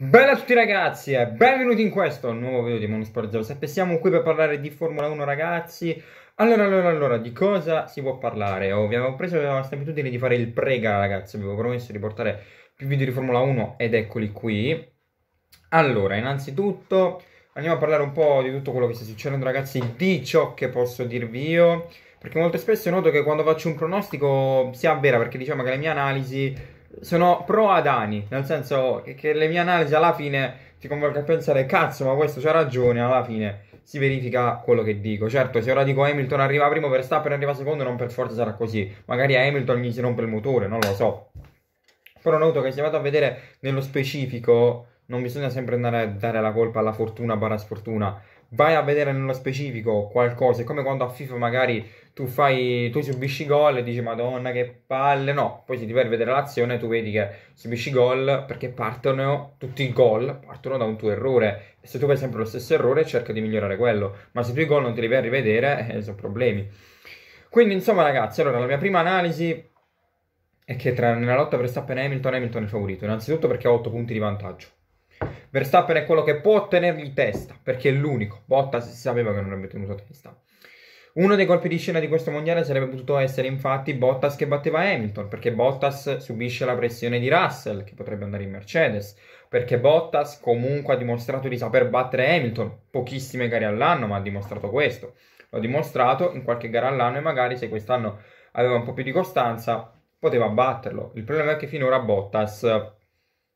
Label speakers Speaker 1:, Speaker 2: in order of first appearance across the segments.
Speaker 1: Mm-hmm. Bella a tutti ragazzi e benvenuti in questo nuovo video di Monosport 07 Siamo qui per parlare di Formula 1 ragazzi Allora, allora, allora, di cosa si può parlare? Oh, vi preso la nostra abitudine di fare il prega ragazzi Vi avevo promesso di portare più video di Formula 1 ed eccoli qui Allora, innanzitutto andiamo a parlare un po' di tutto quello che sta succedendo ragazzi Di ciò che posso dirvi io Perché molto spesso noto che quando faccio un pronostico si avvera Perché diciamo che le mie analisi sono pro Adani, nel senso che, che, le mie analisi alla fine ti convolgono a pensare cazzo ma questo c'ha ragione, alla fine si verifica quello che dico. Certo, se ora dico Hamilton arriva primo, Verstappen arriva secondo, non per forza sarà così. Magari a Hamilton gli si rompe il motore, non lo so. Però noto che se vado a vedere nello specifico, non bisogna sempre andare a dare la colpa alla fortuna barra sfortuna vai a vedere nello specifico qualcosa. È come quando a FIFA magari tu, fai, tu subisci gol e dici Madonna che palle. No, poi se ti vai a vedere l'azione tu vedi che subisci gol perché partono tutti i gol, partono da un tuo errore. se tu fai sempre lo stesso errore cerca di migliorare quello. Ma se tu i gol non te li vai a rivedere, eh, sono problemi. Quindi insomma ragazzi, allora la mia prima analisi è che tra, nella lotta per Stappen e Hamilton, Hamilton è il favorito. Innanzitutto perché ha 8 punti di vantaggio. Verstappen è quello che può tenergli testa, perché è l'unico. Bottas si sapeva che non avrebbe tenuto testa. Uno dei colpi di scena di questo mondiale sarebbe potuto essere infatti Bottas che batteva Hamilton, perché Bottas subisce la pressione di Russell, che potrebbe andare in Mercedes, perché Bottas comunque ha dimostrato di saper battere Hamilton, pochissime gare all'anno, ma ha dimostrato questo. L'ha dimostrato in qualche gara all'anno e magari se quest'anno aveva un po' più di costanza poteva batterlo. Il problema è che finora Bottas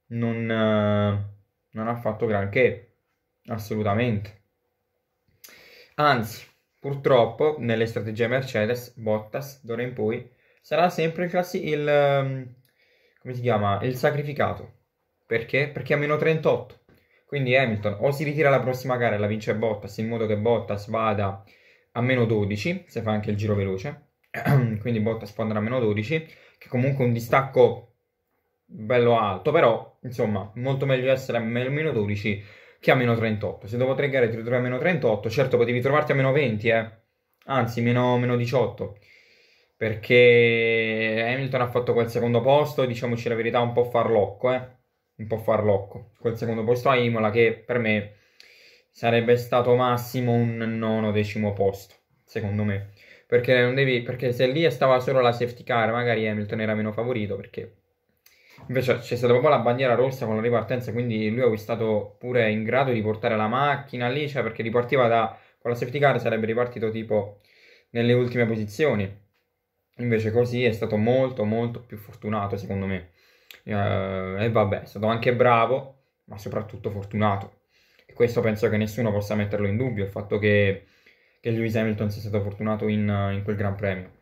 Speaker 1: non eh, non ha fatto granché, assolutamente. Anzi, purtroppo, nelle strategie Mercedes, Bottas, d'ora in poi, sarà sempre il, classi- il, ehm, come si chiama? il sacrificato. Perché? Perché ha meno 38. Quindi Hamilton o si ritira la prossima gara e la vince Bottas, in modo che Bottas vada a meno 12, se fa anche il giro veloce, quindi Bottas può andare a meno 12, che comunque è un distacco bello alto, però insomma molto meglio essere a meno 12 che a meno 38. Se dopo tre gare ti ritrovi a meno 38, certo potevi trovarti a meno 20, eh. anzi meno, meno 18, perché Hamilton ha fatto quel secondo posto, diciamoci la verità, un po' farlocco, eh. un po' farlocco. Quel secondo posto a Imola che per me sarebbe stato massimo un nono decimo posto, secondo me. Perché, non devi, perché se lì stava solo la safety car, magari Hamilton era meno favorito perché Invece c'è stata proprio la bandiera rossa con la ripartenza, quindi lui è stato pure in grado di portare la macchina lì, cioè perché ripartiva da... con la safety car sarebbe ripartito tipo nelle ultime posizioni. Invece così è stato molto molto più fortunato secondo me. Eh, e vabbè, è stato anche bravo, ma soprattutto fortunato. E questo penso che nessuno possa metterlo in dubbio, il fatto che, che Lewis Hamilton sia stato fortunato in, in quel Gran Premio.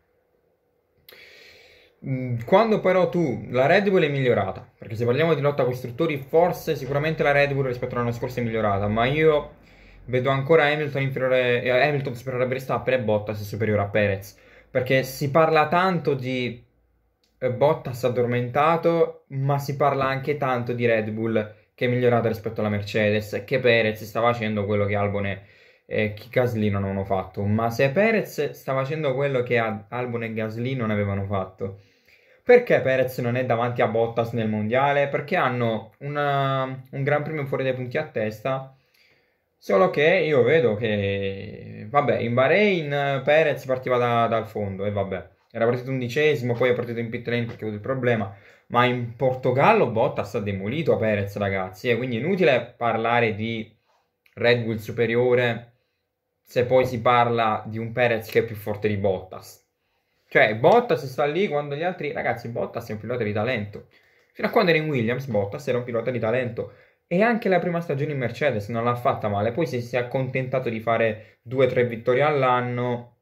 Speaker 1: Mm, quando però tu la Red Bull è migliorata, perché se parliamo di lotta costruttori, forse sicuramente la Red Bull rispetto all'anno scorso è migliorata, ma io vedo ancora Hamilton inferiore eh, Hamilton superiore a Verstappen e Bottas superiore a Perez, perché si parla tanto di eh, Bottas addormentato, ma si parla anche tanto di Red Bull che è migliorata rispetto alla Mercedes che Perez sta facendo quello che Albone e Gasly non hanno fatto, ma se Perez sta facendo quello che Albon e Gasly non avevano fatto perché Perez non è davanti a Bottas nel mondiale? Perché hanno una, uh, un gran premio fuori dai punti a testa. Solo che io vedo che, vabbè, in Bahrain Perez partiva da, dal fondo e vabbè, era partito undicesimo, poi è partito in pit lane perché ha avuto il problema. Ma in Portogallo Bottas ha demolito Perez, ragazzi, e quindi è inutile parlare di Red Bull superiore se poi si parla di un Perez che è più forte di Bottas cioè, Bottas sta lì quando gli altri... Ragazzi, Bottas è un pilota di talento. Fino a quando era in Williams, Bottas era un pilota di talento. E anche la prima stagione in Mercedes non l'ha fatta male. Poi si, si è accontentato di fare 2-3 vittorie all'anno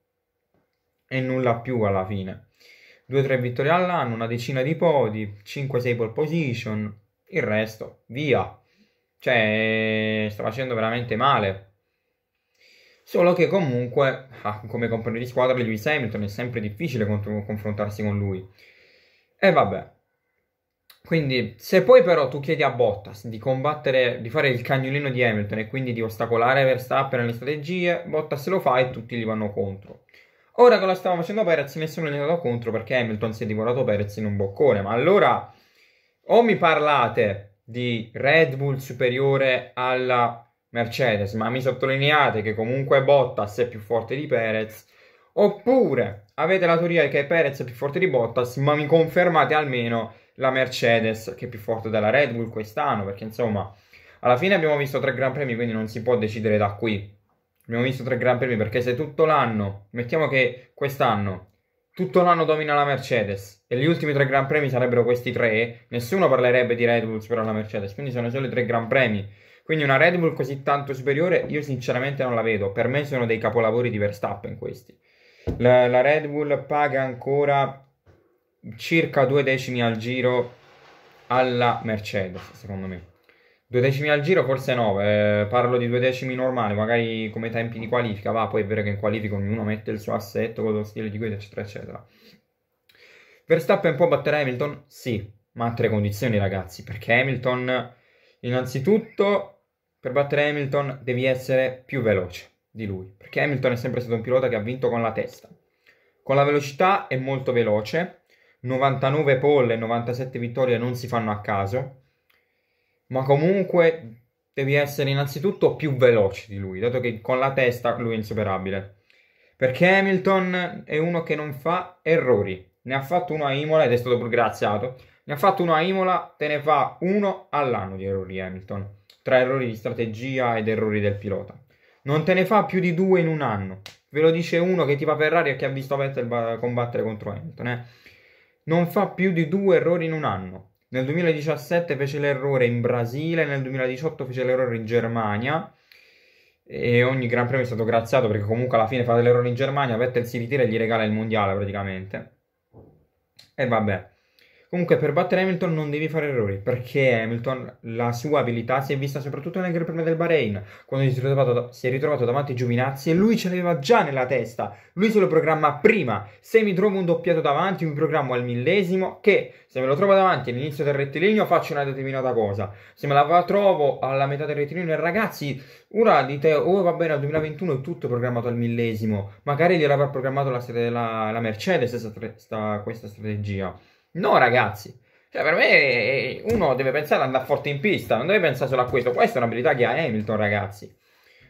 Speaker 1: e nulla più alla fine. 2-3 vittorie all'anno, una decina di podi, 5-6 pole position, il resto, via. Cioè, sta facendo veramente male. Solo che comunque, ah, come compagno di squadra di Lewis Hamilton è sempre difficile confrontarsi con lui. E vabbè. Quindi, se poi però tu chiedi a Bottas di combattere, di fare il cagnolino di Hamilton e quindi di ostacolare Verstappen nelle strategie, Bottas lo fa e tutti gli vanno contro. Ora che lo stava facendo Perez, nessuno gli è andato contro perché Hamilton si è divorato Perez in un boccone. Ma allora, o mi parlate di Red Bull superiore alla Mercedes, ma mi sottolineate che comunque Bottas è più forte di Perez, oppure avete la teoria che Perez è più forte di Bottas, ma mi confermate almeno la Mercedes che è più forte della Red Bull quest'anno, perché insomma, alla fine abbiamo visto tre Gran Premi, quindi non si può decidere da qui. Abbiamo visto tre Gran Premi perché se tutto l'anno, mettiamo che quest'anno tutto l'anno domina la Mercedes e gli ultimi tre Gran Premi sarebbero questi tre, nessuno parlerebbe di Red Bull per la Mercedes, quindi sono solo i tre Gran Premi quindi una Red Bull così tanto superiore io sinceramente non la vedo. Per me sono dei capolavori di Verstappen questi. La, la Red Bull paga ancora circa due decimi al giro alla Mercedes, secondo me. Due decimi al giro, forse no, eh, parlo di due decimi normali, magari come tempi di qualifica, va, poi è vero che in qualifica ognuno mette il suo assetto con lo stile di guida, eccetera, eccetera. Verstappen può battere Hamilton? Sì, ma a tre condizioni, ragazzi, perché Hamilton, innanzitutto, per battere Hamilton devi essere più veloce di lui, perché Hamilton è sempre stato un pilota che ha vinto con la testa. Con la velocità è molto veloce, 99 pole e 97 vittorie non si fanno a caso, ma comunque devi essere innanzitutto più veloce di lui, dato che con la testa lui è insuperabile. Perché Hamilton è uno che non fa errori. Ne ha fatto uno a Imola ed è stato pur graziato. Ne ha fatto uno a Imola, te ne fa uno all'anno di errori Hamilton tra errori di strategia ed errori del pilota. Non te ne fa più di due in un anno. Ve lo dice uno che tifa Ferrari e che ha visto Vettel combattere contro Hamilton. Eh? Non fa più di due errori in un anno. Nel 2017 fece l'errore in Brasile, nel 2018 fece l'errore in Germania. E ogni Gran Premio è stato graziato perché comunque alla fine fa l'errore in Germania, Vettel si ritira e gli regala il mondiale praticamente. E vabbè. Comunque, per battere Hamilton non devi fare errori, perché Hamilton, la sua abilità si è vista soprattutto nel Gran Premio del Bahrain, quando si è, ritrovato, si è ritrovato davanti a Giovinazzi e lui ce l'aveva già nella testa. Lui se lo programma prima. Se mi trovo un doppiato davanti, mi programmo al millesimo, che se me lo trovo davanti all'inizio del rettilineo faccio una determinata cosa. Se me la trovo alla metà del rettilineo, ragazzi, ora dite, oh va bene, al 2021 è tutto programmato al millesimo. Magari gliel'avrà programmato la, la, la Mercedes sta, questa strategia. No, ragazzi. Cioè, per me eh, uno deve pensare ad andare forte in pista, non deve pensare solo a questo. Questa è un'abilità che ha Hamilton, ragazzi.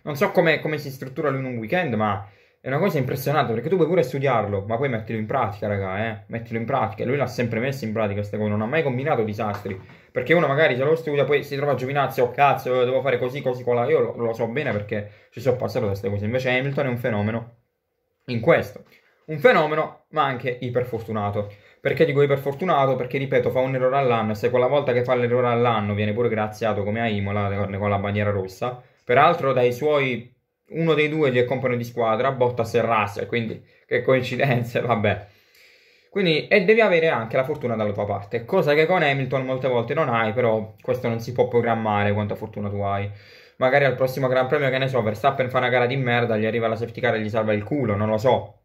Speaker 1: Non so come, come si struttura lui in un weekend, ma è una cosa impressionante perché tu puoi pure studiarlo, ma poi mettilo in pratica, raga, eh. Mettilo in pratica. Lui l'ha sempre messo in pratica queste cose, non ha mai combinato disastri. Perché uno magari se lo studia, poi si trova a giovinazzi, oh cazzo, eh, devo fare così, così, quella. Io lo, lo so bene perché ci sono passato da queste cose. Invece Hamilton è un fenomeno in questo. Un fenomeno, ma anche iperfortunato. Perché dico fortunato? Perché ripeto, fa un errore all'anno se quella volta che fa l'errore all'anno viene pure graziato come a Imola con la bandiera rossa, peraltro dai suoi uno dei due gli è compagno di squadra, Bottas e Russell, quindi che coincidenze, vabbè. Quindi, e devi avere anche la fortuna dalla tua parte, cosa che con Hamilton molte volte non hai, però questo non si può programmare quanta fortuna tu hai. Magari al prossimo Gran Premio, che ne so, Verstappen fa una gara di merda, gli arriva la safety car e gli salva il culo, non lo so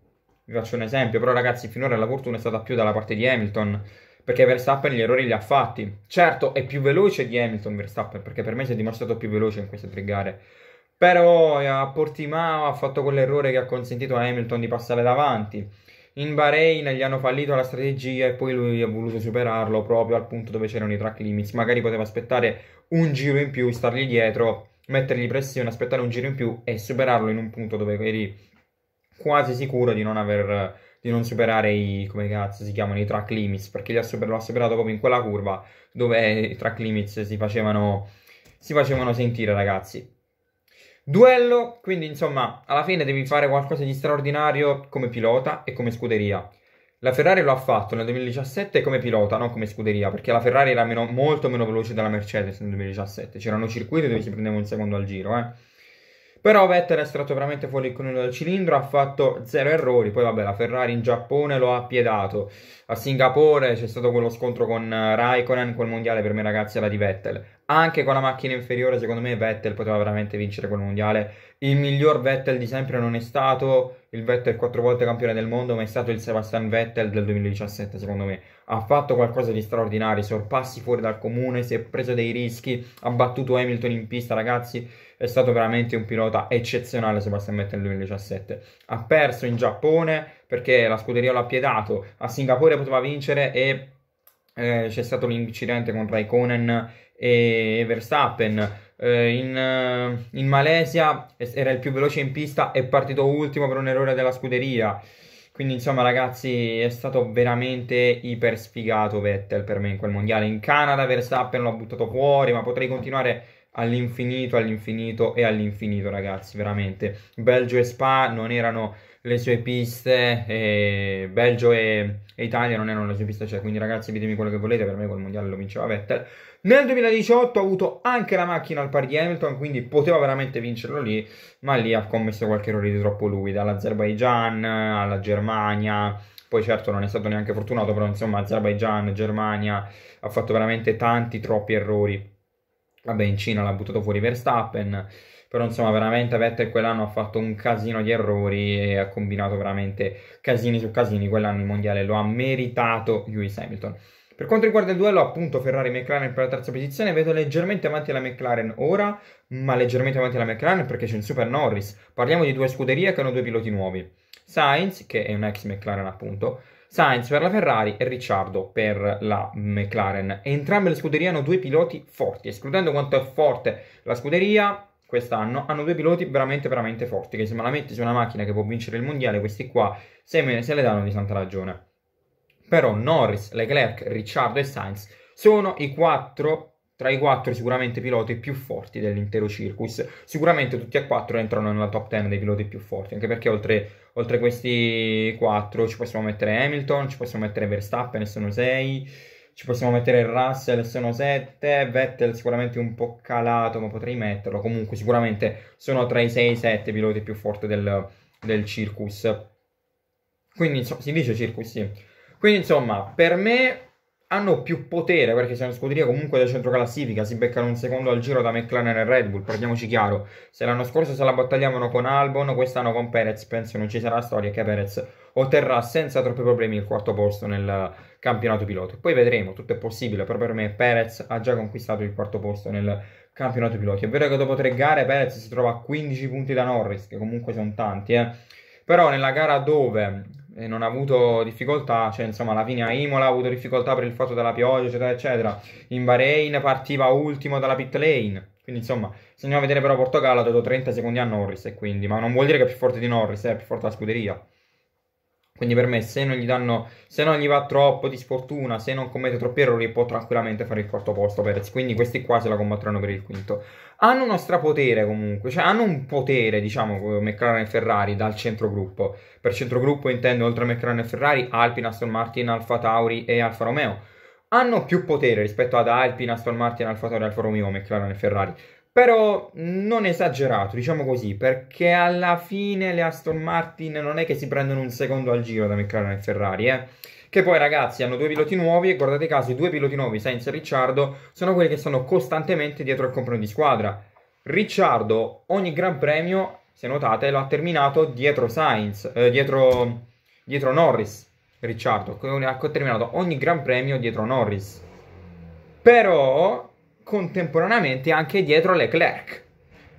Speaker 1: vi faccio un esempio, però ragazzi finora la fortuna è stata più dalla parte di Hamilton, perché Verstappen gli errori li ha fatti. Certo, è più veloce di Hamilton Verstappen, perché per me si è dimostrato più veloce in queste tre gare. Però eh, a Portimao ha fatto quell'errore che ha consentito a Hamilton di passare davanti. In Bahrain gli hanno fallito la strategia e poi lui ha voluto superarlo proprio al punto dove c'erano i track limits. Magari poteva aspettare un giro in più, stargli dietro, mettergli pressione, aspettare un giro in più e superarlo in un punto dove eri quasi sicuro di non aver di non superare i come cazzo si chiamano i track limits perché li ha super, l'ho superato proprio in quella curva dove i track limits si facevano si facevano sentire ragazzi duello quindi insomma alla fine devi fare qualcosa di straordinario come pilota e come scuderia la Ferrari lo ha fatto nel 2017 come pilota, non come scuderia, perché la Ferrari era meno, molto meno veloce della Mercedes nel 2017. C'erano circuiti dove si prendeva un secondo al giro, eh. Però Vettel è stato veramente fuori il conino del cilindro, ha fatto zero errori, poi vabbè la Ferrari in Giappone lo ha piedato, a Singapore c'è stato quello scontro con eh, Raikkonen, quel mondiale per me ragazzi era di Vettel, anche con la macchina inferiore secondo me Vettel poteva veramente vincere quel mondiale, il miglior Vettel di sempre non è stato il Vettel quattro volte campione del mondo, ma è stato il Sebastian Vettel del 2017 secondo me, ha fatto qualcosa di straordinario, sorpassi fuori dal comune, si è preso dei rischi, ha battuto Hamilton in pista ragazzi, è stato veramente un pilota eccezionale Sebastian Vettel nel 2017. Ha perso in Giappone perché la scuderia l'ha piedato, a Singapore poteva vincere e eh, c'è stato l'incidente con Raikkonen e Verstappen. Eh, in, eh, in, Malesia era il più veloce in pista e partito ultimo per un errore della scuderia. Quindi, insomma, ragazzi, è stato veramente iper sfigato Vettel per me in quel mondiale. In Canada Verstappen l'ha buttato fuori, ma potrei continuare all'infinito, all'infinito e all'infinito, ragazzi, veramente. Belgio e Spa non erano le sue piste, e Belgio e, Italia non erano le sue piste, cioè, quindi ragazzi, ditemi quello che volete, per me quel mondiale lo vinceva Vettel. Nel 2018 ha avuto anche la macchina al pari di Hamilton, quindi poteva veramente vincerlo lì, ma lì ha commesso qualche errore di troppo lui, dall'Azerbaijan alla Germania, poi certo non è stato neanche fortunato, però insomma Azerbaijan, Germania, ha fatto veramente tanti troppi errori Vabbè, in Cina l'ha buttato fuori Verstappen, però insomma veramente Vettel quell'anno ha fatto un casino di errori e ha combinato veramente casini su casini, quell'anno il mondiale lo ha meritato Lewis Hamilton. Per quanto riguarda il duello, appunto, Ferrari-McLaren per la terza posizione, vedo leggermente avanti la McLaren ora, ma leggermente avanti la McLaren perché c'è un Super Norris. Parliamo di due scuderie che hanno due piloti nuovi. Sainz, che è un ex McLaren appunto, Sainz per la Ferrari e Ricciardo per la McLaren. Entrambe le scuderie hanno due piloti forti, escludendo quanto è forte la scuderia quest'anno, hanno due piloti veramente veramente forti, che se me la metti su una macchina che può vincere il mondiale, questi qua se, me, se le danno di santa ragione. Però Norris, Leclerc, Ricciardo e Sainz sono i quattro tra i quattro sicuramente piloti più forti dell'intero circus. Sicuramente tutti e quattro entrano nella top 10 dei piloti più forti, anche perché oltre, oltre questi quattro ci possiamo mettere Hamilton, ci possiamo mettere Verstappen e sono 6, ci possiamo mettere Russell e sono 7, Vettel sicuramente un po' calato ma potrei metterlo, comunque sicuramente sono tra i 6 e i 7 piloti più forti del, del circus. Quindi insomma, si dice circus, sì. Quindi insomma, per me hanno più potere perché sono scuderia comunque da centro classifica, si beccano un secondo al giro da McLaren e Red Bull, parliamoci chiaro. Se l'anno scorso se la battagliavano con Albon, quest'anno con Perez, penso non ci sarà storia che Perez otterrà senza troppi problemi il quarto posto nel campionato piloti. Poi vedremo, tutto è possibile, però per me Perez ha già conquistato il quarto posto nel campionato piloti. È vero che dopo tre gare Perez si trova a 15 punti da Norris, che comunque sono tanti, eh. Però nella gara dove e non ha avuto difficoltà, cioè insomma alla fine a Imola ha avuto difficoltà per il fatto della pioggia, eccetera, eccetera. In Bahrain partiva ultimo dalla pit lane. Quindi insomma, se andiamo a vedere però Portogallo ha dato 30 secondi a Norris e quindi, ma non vuol dire che è più forte di Norris, eh, è più forte la scuderia. Quindi per me se non gli, danno, se non gli va troppo di sfortuna, se non commette troppi errori, può tranquillamente fare il quarto posto Perez. Quindi questi qua se la combatteranno per il quinto. Hanno uno strapotere comunque, cioè hanno un potere, diciamo, McLaren e Ferrari dal centrogruppo. Per centrogruppo intendo oltre a McLaren e Ferrari, Alpine, Aston Martin, Alfa Tauri e Alfa Romeo hanno più potere rispetto ad Alpine, Aston Martin, Alfa Tauri, Alfa Romeo, McLaren e Ferrari però non esagerato, diciamo così, perché alla fine le Aston Martin non è che si prendono un secondo al giro da McLaren e Ferrari, eh. Che poi ragazzi hanno due piloti nuovi e guardate caso i due piloti nuovi, Sainz e Ricciardo, sono quelli che sono costantemente dietro al compagno di squadra. Ricciardo ogni Gran Premio, se notate, lo ha terminato dietro Sainz, eh, dietro, dietro Norris. Ricciardo ha terminato ogni Gran Premio dietro Norris. Però contemporaneamente anche dietro Leclerc.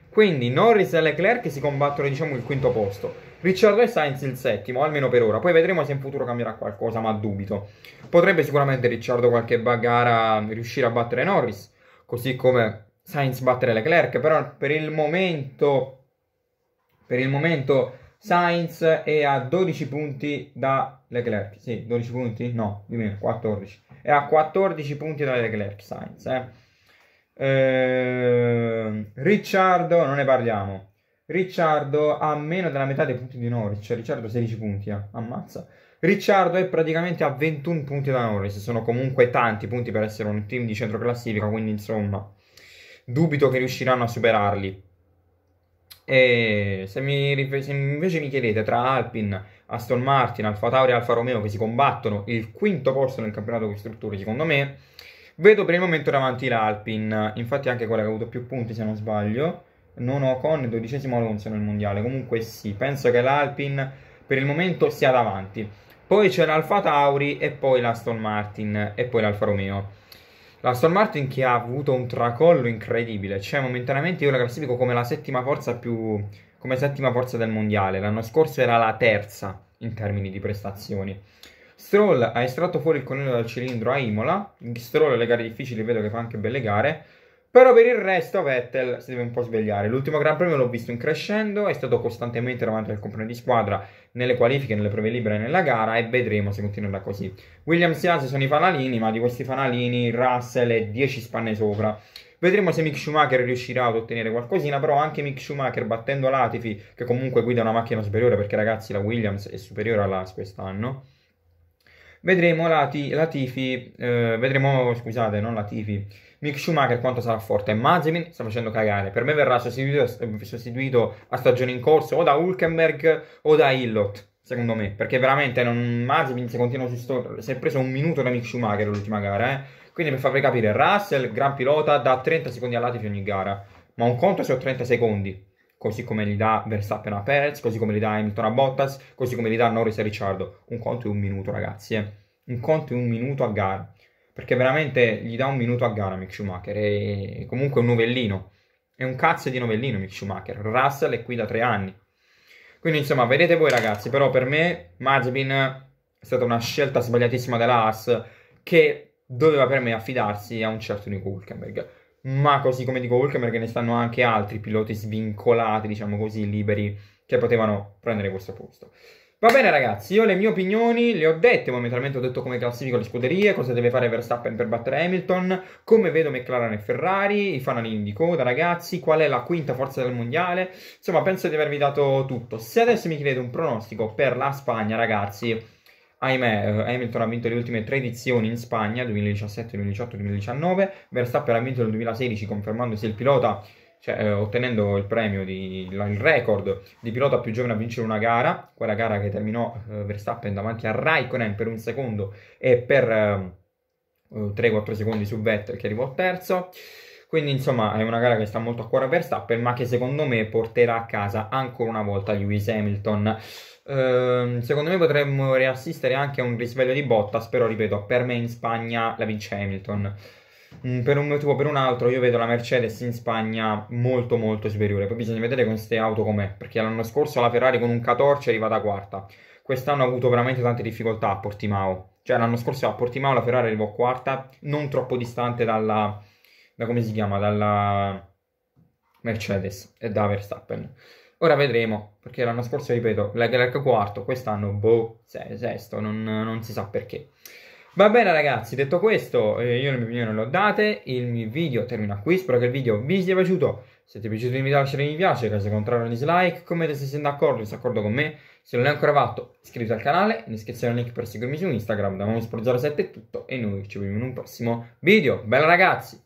Speaker 1: Quindi Norris e Leclerc si combattono diciamo il quinto posto. Ricciardo e Sainz il settimo, almeno per ora. Poi vedremo se in futuro cambierà qualcosa, ma dubito. Potrebbe sicuramente Ricciardo qualche gara riuscire a battere Norris, così come Sainz battere Leclerc, però per il momento per il momento Sainz è a 12 punti da Leclerc. Sì, 12 punti? No, di meno, 14. È a 14 punti da Leclerc Sainz, eh. Eh, Ricciardo, non ne parliamo. Ricciardo ha meno della metà dei punti di Norwich. Cioè Ricciardo 16 punti, eh. ammazza. Ricciardo è praticamente a 21 punti da Norris, sono comunque tanti punti per essere un team di centro classifica, quindi insomma dubito che riusciranno a superarli. E se, mi, se invece mi chiedete tra Alpin, Aston Martin, Alfa Tauri e Alfa Romeo che si combattono il quinto posto nel campionato costruttori, secondo me Vedo per il momento davanti l'Alpin, infatti anche quella che ha avuto più punti se non sbaglio. Non ho Ocon, dodicesimo Alonso nel mondiale. Comunque sì, penso che l'Alpin per il momento sia davanti. Poi c'è l'Alfa Tauri e poi l'Aston Martin e poi l'Alfa Romeo. L'Aston Martin che ha avuto un tracollo incredibile, cioè momentaneamente io la classifico come la settima forza più come settima forza del mondiale. L'anno scorso era la terza in termini di prestazioni. Stroll ha estratto fuori il connello dal cilindro a Imola. Stroll le gare difficili vedo che fa anche belle gare. Però per il resto Vettel si deve un po' svegliare. L'ultimo Gran Premio l'ho visto in crescendo, è stato costantemente davanti al compagno di squadra nelle qualifiche, nelle prove libere e nella gara e vedremo se continuerà così. Williams e Haas sono i fanalini, ma di questi fanalini Russell è 10 spanne sopra. Vedremo se Mick Schumacher riuscirà ad ottenere qualcosina, però anche Mick Schumacher battendo Latifi, che comunque guida una macchina superiore, perché ragazzi la Williams è superiore alla quest'anno, Vedremo la, la Tifi, eh, vedremo, scusate, non la Tifi, Mick Schumacher quanto sarà forte. Mazepin sta facendo cagare. Per me verrà sostituito, sostituito a stagione in corso o da Hulkenberg o da Illot, secondo me, perché veramente non, Mazepin si continua su sto, si è preso un minuto da Mick Schumacher l'ultima gara, eh? quindi per farvi capire, Russell, gran pilota, da 30 secondi a Latifi ogni gara, ma un conto se ho 30 secondi, così come li dà Verstappen a Perez, così come li dà Hamilton a Bottas, così come li dà Norris a Ricciardo. Un conto è un minuto, ragazzi, eh. un conto è un minuto a gara, perché veramente gli dà un minuto a gara Mick Schumacher, è comunque un novellino, è un cazzo di novellino Mick Schumacher, Russell è qui da tre anni. Quindi insomma, vedete voi ragazzi, però per me Mazepin è stata una scelta sbagliatissima della Haas che doveva per me affidarsi a un certo Nico Hulkenberg ma così come dico Hulkenberg ne stanno anche altri piloti svincolati, diciamo così, liberi, che potevano prendere questo posto. Va bene ragazzi, io le mie opinioni le ho dette, momentaneamente ho detto come classifico le scuderie, cosa deve fare Verstappen per battere Hamilton, come vedo McLaren e Ferrari, i fanalini di coda ragazzi, qual è la quinta forza del mondiale, insomma penso di avervi dato tutto. Se adesso mi chiedete un pronostico per la Spagna ragazzi, ahimè eh, Hamilton ha vinto le ultime tre edizioni in Spagna, 2017, 2018, 2019, Verstappen ha vinto nel 2016 confermandosi il pilota cioè, eh, ottenendo il premio di il record di pilota più giovane a vincere una gara, quella gara che terminò eh, Verstappen davanti a Raikkonen per un secondo e per eh, 3-4 eh, secondi su Vettel che arrivò terzo. Quindi insomma è una gara che sta molto a cuore a Verstappen, ma che secondo me porterà a casa ancora una volta Lewis Hamilton. Ehm, secondo me potremmo riassistere anche a un risveglio di Bottas, però ripeto, per me in Spagna la vince Hamilton. Mm, per un motivo o per un altro, io vedo la Mercedes in Spagna molto molto superiore. Poi bisogna vedere con queste auto com'è, perché l'anno scorso la Ferrari con un 14 è arrivata quarta. Quest'anno ha avuto veramente tante difficoltà a Portimao. Cioè l'anno scorso a Portimao la Ferrari arrivò quarta, non troppo distante dalla... da come si chiama? Dalla... Mercedes e da Verstappen. Ora vedremo, perché l'anno scorso, ripeto, la Clark quarto, quest'anno, boh, sesto, non, non, si sa perché. Va bene ragazzi, detto questo, eh, io le mie opinioni le ho date, il mio video termina qui, spero che il video vi sia piaciuto, se ti è piaciuto di lasciare un mi piace, caso contrario un dislike, commenta se siete d'accordo o disaccordo con me, se non l'hai ancora fatto iscriviti al canale, in descrizione il link per seguirmi su Instagram, da Momosport07 è tutto e noi ci vediamo in un prossimo video, bella ragazzi!